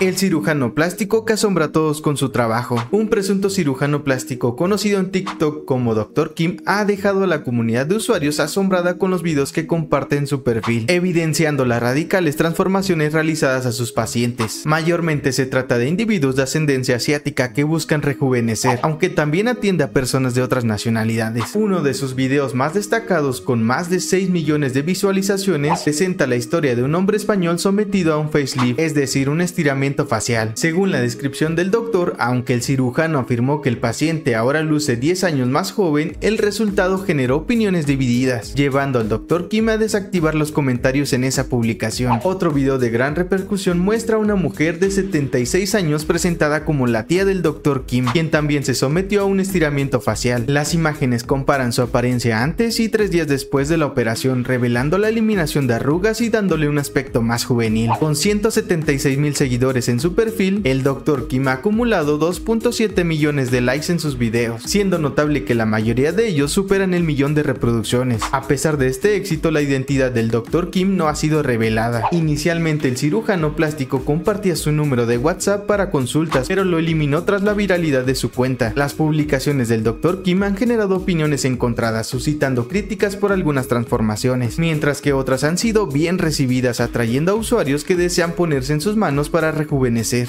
El cirujano plástico que asombra a todos con su trabajo. Un presunto cirujano plástico conocido en TikTok como Dr. Kim ha dejado a la comunidad de usuarios asombrada con los videos que comparten su perfil, evidenciando las radicales transformaciones realizadas a sus pacientes. Mayormente se trata de individuos de ascendencia asiática que buscan rejuvenecer, aunque también atiende a personas de otras nacionalidades. Uno de sus videos más destacados con más de 6 millones de visualizaciones presenta la historia de un hombre español sometido a un facelift, es decir, un estiramiento facial. Según la descripción del doctor, aunque el cirujano afirmó que el paciente ahora luce 10 años más joven, el resultado generó opiniones divididas, llevando al doctor Kim a desactivar los comentarios en esa publicación. Otro video de gran repercusión muestra a una mujer de 76 años presentada como la tía del doctor Kim, quien también se sometió a un estiramiento facial. Las imágenes comparan su apariencia antes y tres días después de la operación, revelando la eliminación de arrugas y dándole un aspecto más juvenil. Con 176 mil seguidores en su perfil, el Dr. Kim ha acumulado 2.7 millones de likes en sus videos, siendo notable que la mayoría de ellos superan el millón de reproducciones. A pesar de este éxito, la identidad del Dr. Kim no ha sido revelada. Inicialmente el cirujano plástico compartía su número de WhatsApp para consultas, pero lo eliminó tras la viralidad de su cuenta. Las publicaciones del Dr. Kim han generado opiniones encontradas, suscitando críticas por algunas transformaciones, mientras que otras han sido bien recibidas, atrayendo a usuarios que desean ponerse en sus manos para rejuvenecer.